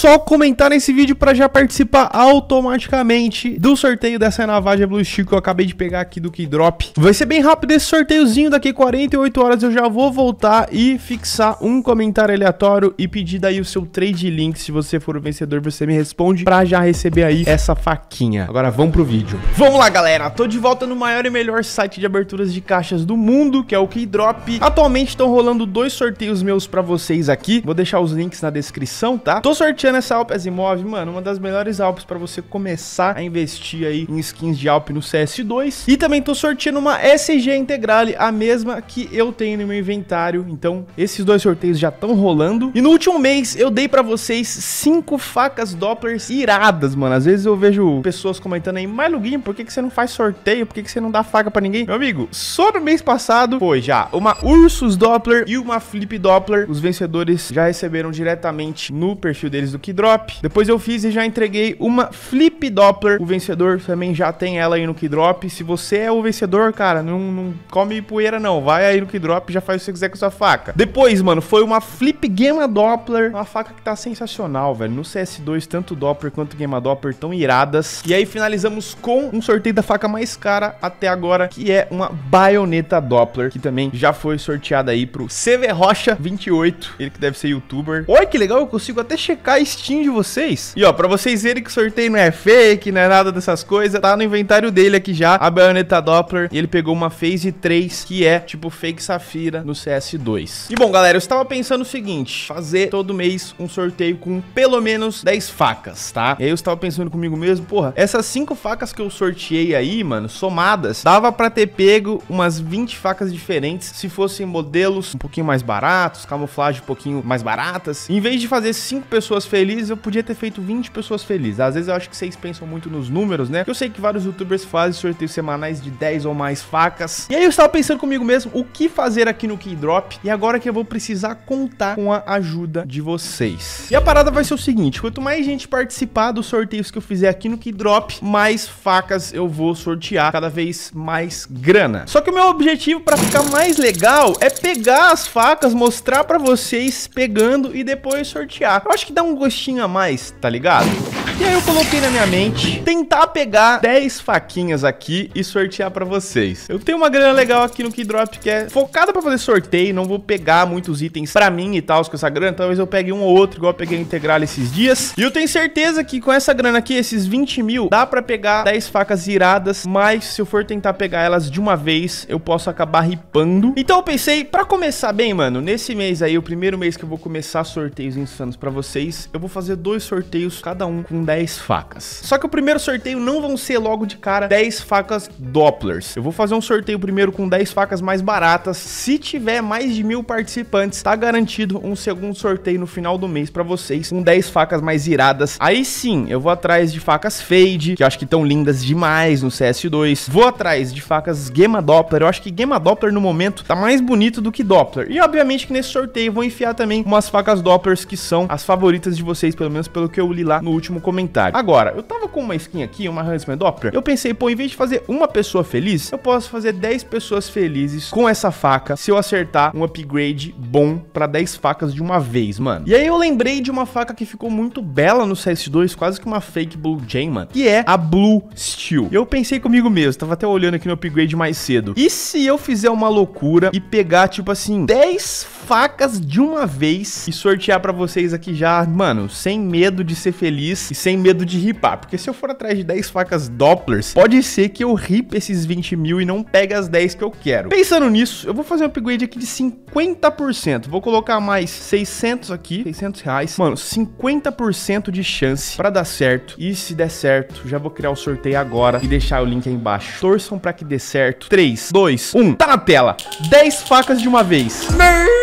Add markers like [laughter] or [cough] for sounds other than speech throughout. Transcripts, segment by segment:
só comentar nesse vídeo para já participar automaticamente do sorteio dessa Navaja Blue Steel que eu acabei de pegar aqui do Keydrop. Vai ser bem rápido esse sorteiozinho, daqui 48 horas eu já vou voltar e fixar um comentário aleatório e pedir daí o seu trade link. Se você for o vencedor, você me responde para já receber aí essa faquinha. Agora vamos pro vídeo. Vamos lá, galera. Tô de volta no maior e melhor site de aberturas de caixas do mundo, que é o Keydrop. Atualmente estão rolando dois sorteios meus para vocês aqui. Vou deixar os links na descrição, tá? Tô sorteando bacana essa Alpes Asimov, mano. Uma das melhores alpes para você começar a investir aí em skins de alpe no CS2. E também tô sorteando uma SG Integrale, a mesma que eu tenho no meu inventário. Então, esses dois sorteios já estão rolando. E no último mês, eu dei para vocês cinco facas Dopplers iradas, mano. Às vezes eu vejo pessoas comentando aí, mas Luguinho, por que, que você não faz sorteio? Por que, que você não dá faca para ninguém? Meu amigo, só no mês passado foi já uma Ursus Doppler e uma Flip Doppler. Os vencedores já receberam diretamente no perfil deles do Keydrop. Depois eu fiz e já entreguei uma Flip Doppler. O vencedor também já tem ela aí no drop. Se você é o vencedor, cara, não, não come poeira não. Vai aí no Keydrop e já faz o que você quiser com sua faca. Depois, mano, foi uma Flip Gamma Doppler. Uma faca que tá sensacional, velho. No CS2, tanto Doppler quanto Gamma Doppler tão iradas. E aí finalizamos com um sorteio da faca mais cara até agora, que é uma baioneta Doppler, que também já foi sorteada aí pro CV Rocha 28, ele que deve ser youtuber. Olha que legal, eu consigo até checar e Steam de vocês. E ó, pra vocês verem que o sorteio não é fake, não é nada dessas coisas, tá no inventário dele aqui já, a baioneta Doppler, e ele pegou uma Phase 3, que é tipo fake safira no CS2. E bom, galera, eu estava pensando o seguinte, fazer todo mês um sorteio com pelo menos 10 facas, tá? E aí eu estava pensando comigo mesmo, porra, essas 5 facas que eu sorteei aí, mano, somadas, dava pra ter pego umas 20 facas diferentes, se fossem modelos um pouquinho mais baratos, camuflagem um pouquinho mais baratas. Em vez de fazer 5 pessoas felizes, Felizes, eu podia ter feito 20 pessoas felizes. Às vezes eu acho que vocês pensam muito nos números, né? Eu sei que vários youtubers fazem sorteios semanais de 10 ou mais facas. E aí eu estava pensando comigo mesmo, o que fazer aqui no Keydrop? E agora que eu vou precisar contar com a ajuda de vocês. E a parada vai ser o seguinte, quanto mais gente participar dos sorteios que eu fizer aqui no Keydrop, mais facas eu vou sortear, cada vez mais grana. Só que o meu objetivo para ficar mais legal é pegar as facas, mostrar para vocês pegando e depois sortear. Eu acho que dá um tinha mais, tá ligado? E aí eu coloquei na minha mente tentar pegar 10 faquinhas aqui e sortear pra vocês. Eu tenho uma grana legal aqui no Keydrop que é focada pra fazer sorteio, não vou pegar muitos itens pra mim e tal com essa grana, talvez eu pegue um ou outro, igual eu peguei integral esses dias. E eu tenho certeza que com essa grana aqui, esses 20 mil, dá pra pegar 10 facas iradas, mas se eu for tentar pegar elas de uma vez, eu posso acabar ripando. Então eu pensei, pra começar bem, mano, nesse mês aí, o primeiro mês que eu vou começar sorteios insanos pra vocês, eu vou fazer dois sorteios, cada um com 10 10 facas. Só que o primeiro sorteio não vão ser logo de cara 10 facas Dopplers. Eu vou fazer um sorteio primeiro com 10 facas mais baratas. Se tiver mais de mil participantes, tá garantido um segundo sorteio no final do mês para vocês com 10 facas mais iradas. Aí sim, eu vou atrás de facas Fade, que eu acho que estão lindas demais no CS2. Vou atrás de facas Gema Doppler. Eu acho que Gema Doppler no momento tá mais bonito do que Doppler. E obviamente que nesse sorteio vou enfiar também umas facas Dopplers que são as favoritas de vocês, pelo menos pelo que eu li lá no último comentário comentário. Agora, eu tava com uma skin aqui, uma Huntsman Doppler, eu pensei, pô, em vez de fazer uma pessoa feliz, eu posso fazer 10 pessoas felizes com essa faca se eu acertar um upgrade bom pra 10 facas de uma vez, mano. E aí eu lembrei de uma faca que ficou muito bela no CS2, quase que uma fake Blue Jam, mano, que é a Blue Steel. Eu pensei comigo mesmo, tava até olhando aqui no upgrade mais cedo. E se eu fizer uma loucura e pegar, tipo assim, 10 facas de uma vez e sortear pra vocês aqui já, mano, sem medo de ser feliz e sem sem medo de ripar, porque se eu for atrás de 10 facas Dopplers, pode ser que eu ripe esses 20 mil e não pegue as 10 que eu quero. Pensando nisso, eu vou fazer um upgrade aqui de 50%, vou colocar mais 600 aqui, 600 reais, mano, 50% de chance pra dar certo, e se der certo, já vou criar o sorteio agora e deixar o link aí embaixo. Torçam pra que dê certo. 3, 2, 1, tá na tela! 10 facas de uma vez. Nerd!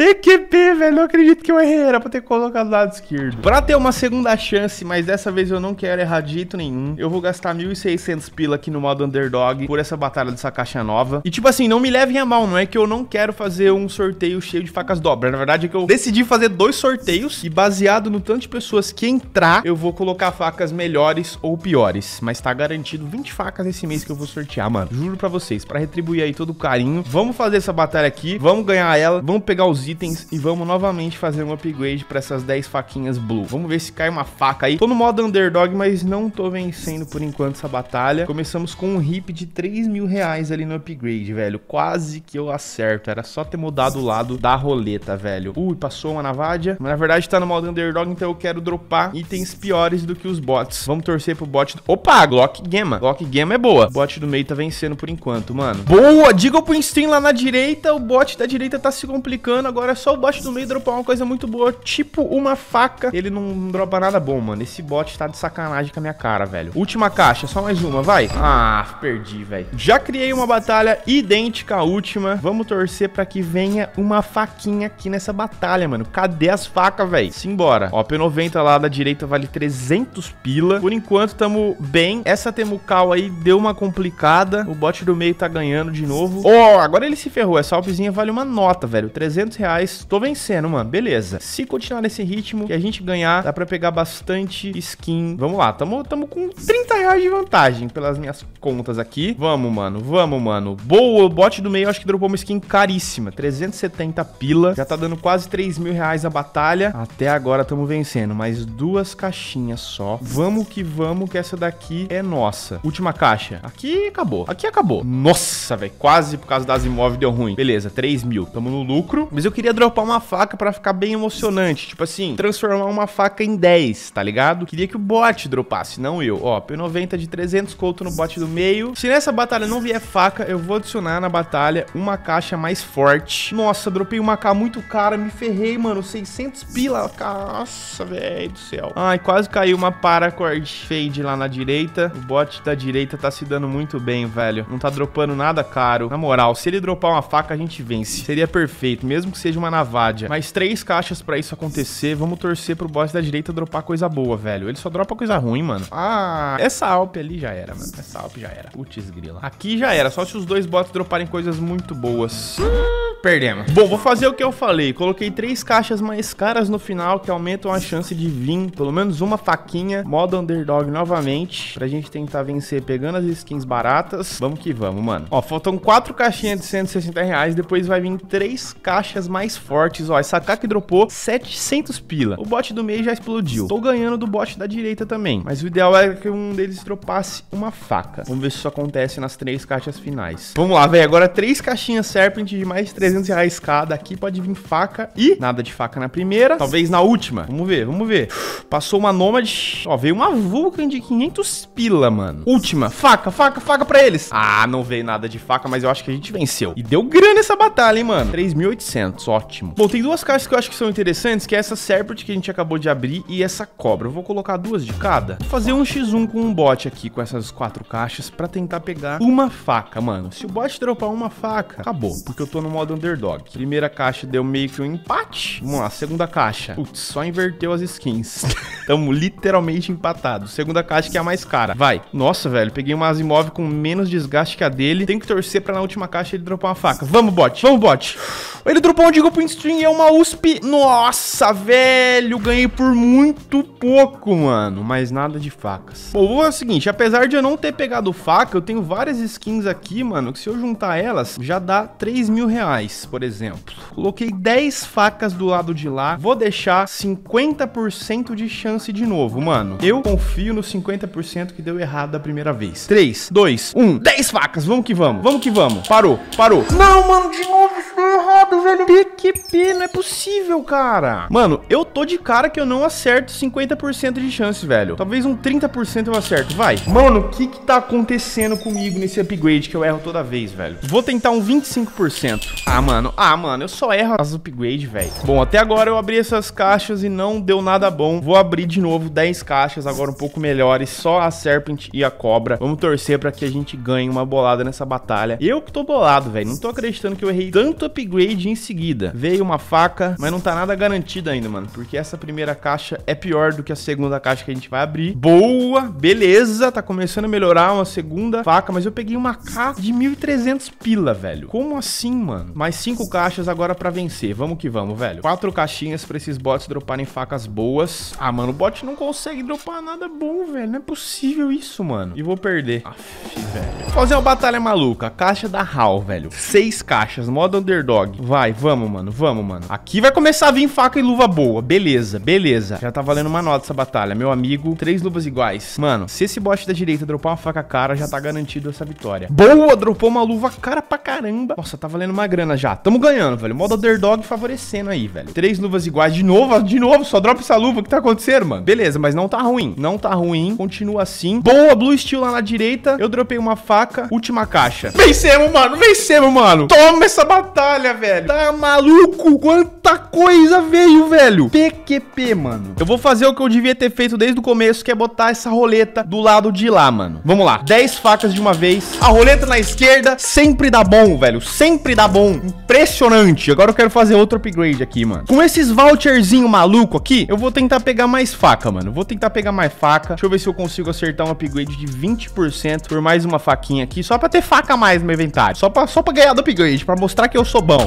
PQP, velho. Não acredito que eu errei. Era pra ter colocado do lado esquerdo. Pra ter uma segunda chance, mas dessa vez eu não quero errar de jeito nenhum. Eu vou gastar 1.600 pila aqui no modo Underdog por essa batalha dessa caixa nova. E tipo assim, não me levem a mal. Não é que eu não quero fazer um sorteio cheio de facas dobras. Na verdade é que eu decidi fazer dois sorteios e baseado no tanto de pessoas que entrar, eu vou colocar facas melhores ou piores. Mas tá garantido 20 facas esse mês que eu vou sortear, mano. Juro pra vocês, pra retribuir aí todo o carinho. Vamos fazer essa batalha aqui. Vamos ganhar ela. Vamos pegar os itens e vamos novamente fazer um upgrade para essas 10 faquinhas blue. Vamos ver se cai uma faca aí. Tô no modo underdog, mas não tô vencendo por enquanto essa batalha. Começamos com um hip de 3 mil reais ali no upgrade, velho. Quase que eu acerto. Era só ter mudado o lado da roleta, velho. Ui, passou uma navalha. Mas na verdade tá no modo underdog, então eu quero dropar itens piores do que os bots. Vamos torcer pro bot... Opa, Glock Gema. Glock Gema é boa. O bot do meio tá vencendo por enquanto, mano. Boa! Diga pro stream lá na direita. O bot da direita tá se complicando agora agora é só o bot do meio dropar uma coisa muito boa, tipo uma faca. Ele não dropa nada bom, mano. Esse bot tá de sacanagem com a minha cara, velho. Última caixa, só mais uma, vai. Ah, perdi, velho. Já criei uma batalha idêntica à última. Vamos torcer pra que venha uma faquinha aqui nessa batalha, mano. Cadê as facas, velho? Simbora. Ó, P90 lá da direita vale 300 pila. Por enquanto, tamo bem. Essa Temucal aí deu uma complicada. O bot do meio tá ganhando de novo. Ó, oh, agora ele se ferrou. Essa alpezinha vale uma nota, velho. 300 reais reais. Tô vencendo, mano. Beleza. Se continuar nesse ritmo e a gente ganhar, dá pra pegar bastante skin. Vamos lá. Tamo, tamo com 30 reais de vantagem pelas minhas contas aqui. Vamos, mano. Vamos, mano. Boa. O bot do meio acho que dropou uma skin caríssima. 370 pila. Já tá dando quase 3 mil reais a batalha. Até agora tamo vencendo. Mais duas caixinhas só. Vamos que vamos, que essa daqui é nossa. Última caixa. Aqui acabou. Aqui acabou. Nossa, velho. Quase por causa das imóveis deu ruim. Beleza, 3 mil. Tamo no lucro. Mas eu queria queria dropar uma faca para ficar bem emocionante. Tipo assim, transformar uma faca em 10, tá ligado? Queria que o bot dropasse, não eu. Ó, P90 de 300 conto no bot do meio. Se nessa batalha não vier faca, eu vou adicionar na batalha uma caixa mais forte. Nossa, dropei uma K muito cara, me ferrei, mano. 600 pila. Nossa, velho do céu. Ai, quase caiu uma paracord fade lá na direita. O bot da direita tá se dando muito bem, velho. Não tá dropando nada caro. Na moral, se ele dropar uma faca, a gente vence. Seria perfeito, mesmo que seja seja uma navadia, Mas três caixas pra isso acontecer. Vamos torcer pro boss da direita dropar coisa boa, velho. Ele só dropa coisa ruim, mano. Ah, essa Alp ali já era, mano. Essa Alp já era. Putz grila. Aqui já era. Só se os dois bots droparem coisas muito boas. Uh! Perdemos. Bom, vou fazer o que eu falei. Coloquei três caixas mais caras no final que aumentam a chance de vir pelo menos uma faquinha. Modo underdog novamente. Pra gente tentar vencer pegando as skins baratas. Vamos que vamos, mano. Ó, faltam quatro caixinhas de 160 reais. Depois vai vir três caixas mais fortes. Ó, essa K que dropou 700 pila. O bot do meio já explodiu. Tô ganhando do bot da direita também. Mas o ideal é que um deles dropasse uma faca. Vamos ver se isso acontece nas três caixas finais. Vamos lá, velho. Agora três caixinhas Serpent de mais 300. 300 reais cada aqui, pode vir faca e nada de faca na primeira, talvez na última. Vamos ver, vamos ver. Passou uma nômade, Ó, veio uma Vulcan de 500 pila, mano. Última, faca, faca, faca pra eles. Ah, não veio nada de faca, mas eu acho que a gente venceu. E deu grana essa batalha, hein, mano. 3.800, ótimo. Bom, tem duas caixas que eu acho que são interessantes, que é essa Serpent que a gente acabou de abrir e essa Cobra. Eu vou colocar duas de cada. Vou fazer um x1 com um bot aqui, com essas quatro caixas, pra tentar pegar uma faca, mano. Se o bot dropar uma faca, acabou. Porque eu tô no modo underdog. Primeira caixa deu meio que um empate. Vamos lá, segunda caixa. Putz, só inverteu as skins. [laughs] Tamo literalmente empatados. Segunda caixa que é a mais cara. Vai. Nossa, velho, peguei uma Asimov com menos desgaste que a dele. Tem que torcer pra na última caixa ele dropar uma faca. Vamos, bot. Vamos, bot. Ele dropou um Digo Pinstream e é uma USP. Nossa, velho. Ganhei por muito pouco, mano. Mas nada de facas. Bom, é o seguinte. Apesar de eu não ter pegado faca, eu tenho várias skins aqui, mano, que se eu juntar elas, já dá 3 mil reais reais, por exemplo. Coloquei 10 facas do lado de lá, vou deixar 50% de chance de novo, mano. Eu confio no 50% que deu errado da primeira vez. 3, 2, 1, 10 facas, vamos que vamos, vamos que vamos. Parou, parou. Não, mano, de novo, ferro errado, velho. PQP, não é possível, cara. Mano, eu tô de cara que eu não acerto 50% de chance, velho. Talvez um 30% eu acerto, vai. Mano, o que que tá acontecendo comigo nesse upgrade que eu erro toda vez, velho? Vou tentar um 25%. Ah, mano, ah, mano, eu só erro as upgrades, velho. Bom, até agora eu abri essas caixas e não deu nada bom. Vou abrir de novo 10 caixas, agora um pouco melhores, só a Serpent e a Cobra. Vamos torcer pra que a gente ganhe uma bolada nessa batalha. Eu que tô bolado, velho. Não tô acreditando que eu errei tanto upgrade rapidinho em seguida. Veio uma faca, mas não tá nada garantido ainda, mano. Porque essa primeira caixa é pior do que a segunda caixa que a gente vai abrir. Boa, beleza, tá começando a melhorar uma segunda faca, mas eu peguei uma K de 1.300 pila, velho. Como assim, mano? Mais cinco caixas agora pra vencer. Vamos que vamos, velho. Quatro caixinhas pra esses bots droparem facas boas. Ah, mano, o bot não consegue dropar nada bom, velho. Não é possível isso, mano. E vou perder. Aff, velho. Fazer uma batalha maluca. Caixa da HAL, velho. Seis caixas, modo underdog. Vai, vamos, mano, vamos, mano. Aqui vai começar a vir faca e luva boa. Beleza, beleza. Já tá valendo uma nota essa batalha. Meu amigo, três luvas iguais. Mano, se esse bot da direita dropar uma faca cara, já tá garantido essa vitória. Boa, dropou uma luva cara pra caramba. Nossa, tá valendo uma grana já. Tamo ganhando, velho. Modo underdog favorecendo aí, velho. Três luvas iguais. De novo, de novo, só dropa essa luva. O que tá acontecendo, mano? Beleza, mas não tá ruim. Não tá ruim. Continua assim. Boa, Blue Steel lá na direita. Eu dropei uma faca. Última caixa. Vencemos, mano. Vencemos, mano. Toma essa batalha, velho velho. Tá maluco? Quanta coisa veio, velho. PQP, mano. Eu vou fazer o que eu devia ter feito desde o começo, que é botar essa roleta do lado de lá, mano. Vamos lá. 10 facas de uma vez. A roleta na esquerda sempre dá bom, velho. Sempre dá bom. Impressionante. Agora eu quero fazer outro upgrade aqui, mano. Com esses voucherzinho maluco aqui, eu vou tentar pegar mais faca, mano. Vou tentar pegar mais faca. Deixa eu ver se eu consigo acertar um upgrade de 20% por mais uma faquinha aqui, só pra ter faca a mais no meu inventário. Só pra, só pra ganhar do upgrade, pra mostrar que eu sou bom.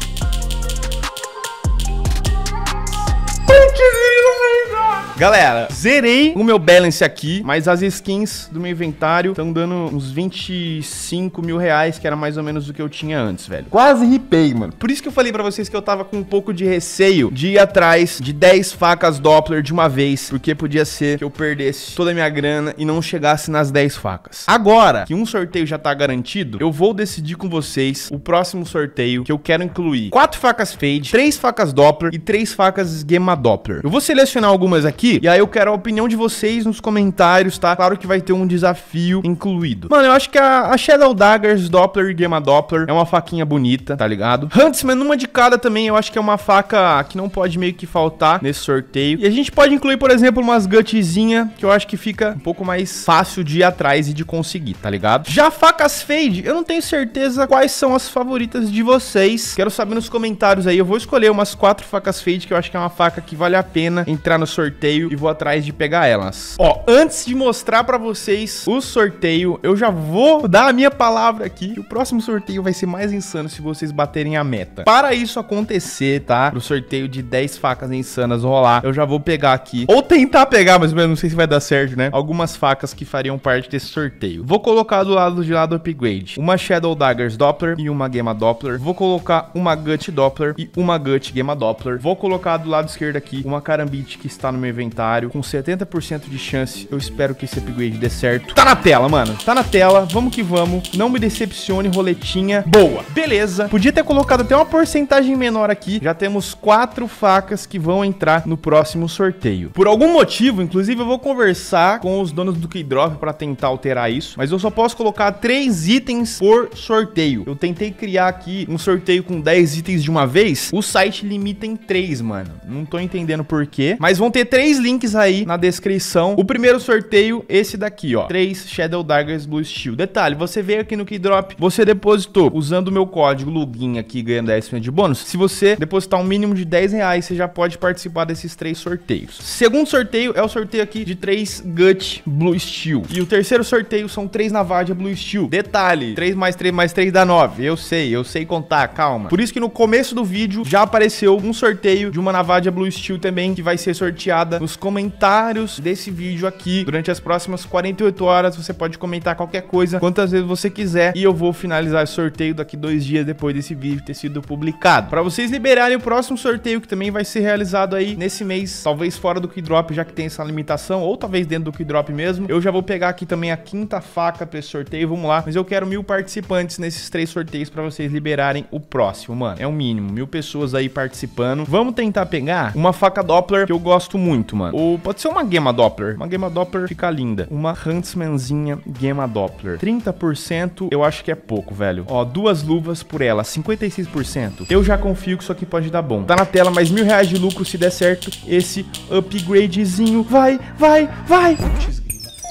Galera, zerei o meu balance aqui, mas as skins do meu inventário estão dando uns 25 mil reais, que era mais ou menos o que eu tinha antes, velho. Quase ripei, mano. Por isso que eu falei pra vocês que eu tava com um pouco de receio de ir atrás de 10 facas Doppler de uma vez, porque podia ser que eu perdesse toda a minha grana e não chegasse nas 10 facas. Agora que um sorteio já tá garantido, eu vou decidir com vocês o próximo sorteio, que eu quero incluir 4 facas Fade, 3 facas Doppler e 3 facas Gema Doppler. Eu vou selecionar algumas aqui e aí eu quero a opinião de vocês nos comentários, tá? Claro que vai ter um desafio incluído. Mano, eu acho que a, a Shadow Daggers Doppler e Gamma Doppler é uma faquinha bonita, tá ligado? Huntsman, uma de cada também, eu acho que é uma faca que não pode meio que faltar nesse sorteio. E a gente pode incluir, por exemplo, umas gutzinha que eu acho que fica um pouco mais fácil de ir atrás e de conseguir, tá ligado? Já facas fade, eu não tenho certeza quais são as favoritas de vocês. Quero saber nos comentários aí. Eu vou escolher umas quatro facas fade que eu acho que é uma faca que vale a pena entrar no sorteio sorteio e vou atrás de pegar elas. Ó, antes de mostrar pra vocês o sorteio, eu já vou dar a minha palavra aqui. que o próximo sorteio vai ser mais insano se vocês baterem a meta. Para isso acontecer, tá? Pro sorteio de 10 facas insanas rolar, eu já vou pegar aqui. Ou tentar pegar, mas eu não sei se vai dar certo, né? Algumas facas que fariam parte desse sorteio. Vou colocar do lado de lá do upgrade. Uma Shadow Daggers Doppler e uma Gema Doppler. Vou colocar uma Gut Doppler e uma Gut Gema Doppler. Vou colocar do lado esquerdo aqui uma Carambit que está no meu evento inventário. Com 70% de chance, eu espero que esse upgrade dê certo. Tá na tela, mano. Tá na tela. Vamos que vamos. Não me decepcione, roletinha. Boa. Beleza. Podia ter colocado até uma porcentagem menor aqui. Já temos quatro facas que vão entrar no próximo sorteio. Por algum motivo, inclusive, eu vou conversar com os donos do Keydrop para tentar alterar isso. Mas eu só posso colocar três itens por sorteio. Eu tentei criar aqui um sorteio com 10 itens de uma vez. O site limita em 3, mano. Não tô entendendo por quê. Mas vão ter três três links aí na descrição. O primeiro sorteio, esse daqui, ó. Três Shadow Daggers Blue Steel. Detalhe, você veio aqui no Keydrop, você depositou usando o meu código login aqui, ganhando 10 de bônus. Se você depositar um mínimo de 10 reais, você já pode participar desses três sorteios. Segundo sorteio é o sorteio aqui de três Gut Blue Steel. E o terceiro sorteio são três Navaja Blue Steel. Detalhe, 3 mais 3 mais 3 dá 9. Eu sei, eu sei contar, calma. Por isso que no começo do vídeo já apareceu um sorteio de uma Navaja Blue Steel também, que vai ser sorteada nos comentários desse vídeo aqui. Durante as próximas 48 horas você pode comentar qualquer coisa, quantas vezes você quiser. E eu vou finalizar o sorteio daqui dois dias depois desse vídeo ter sido publicado. Para vocês liberarem o próximo sorteio, que também vai ser realizado aí nesse mês, talvez fora do Keydrop, já que tem essa limitação, ou talvez dentro do Keydrop mesmo. Eu já vou pegar aqui também a quinta faca para esse sorteio, vamos lá. Mas eu quero mil participantes nesses três sorteios para vocês liberarem o próximo, mano. É o mínimo, mil pessoas aí participando. Vamos tentar pegar uma faca Doppler que eu gosto muito bonito, mano. Ou pode ser uma Gema Doppler. Uma Gema Doppler fica linda. Uma Huntsmanzinha Gema Doppler. 30% eu acho que é pouco, velho. Ó, duas luvas por ela, 56%. Eu já confio que isso aqui pode dar bom. Tá na tela, mais mil reais de lucro se der certo esse upgradezinho. Vai, vai, vai!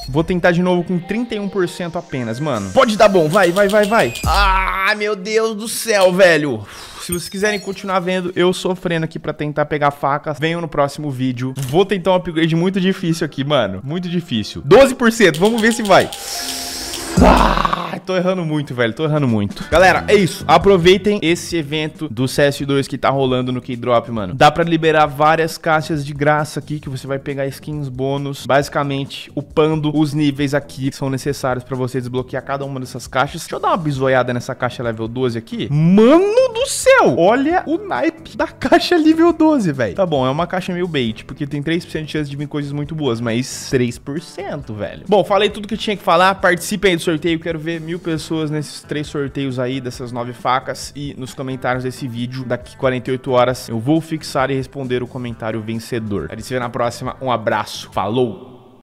Vou tentar de novo com 31% apenas, mano. Pode dar bom, vai, vai, vai, vai. Ah, meu Deus do céu, velho. Se vocês quiserem continuar vendo eu sofrendo aqui pra tentar pegar facas, venham no próximo vídeo. Vou tentar um upgrade muito difícil aqui, mano. Muito difícil. 12%, vamos ver se vai. Ah! tô errando muito, velho. Tô errando muito. Galera, é isso. Aproveitem esse evento do CS2 que tá rolando no Keydrop, mano. Dá pra liberar várias caixas de graça aqui que você vai pegar skins bônus. Basicamente, upando os níveis aqui que são necessários pra você desbloquear cada uma dessas caixas. Deixa eu dar uma bisoiada nessa caixa level 12 aqui. Mano do céu! Olha o nice da caixa nível 12, velho. Tá bom, é uma caixa meio bait, porque tem 3% de chance de vir coisas muito boas, mas 3%, velho. Bom, falei tudo que tinha que falar, participem aí do sorteio, quero ver mil pessoas nesses três sorteios aí, dessas nove facas, e nos comentários desse vídeo, daqui 48 horas, eu vou fixar e responder o comentário vencedor. A gente se vê na próxima, um abraço, falou!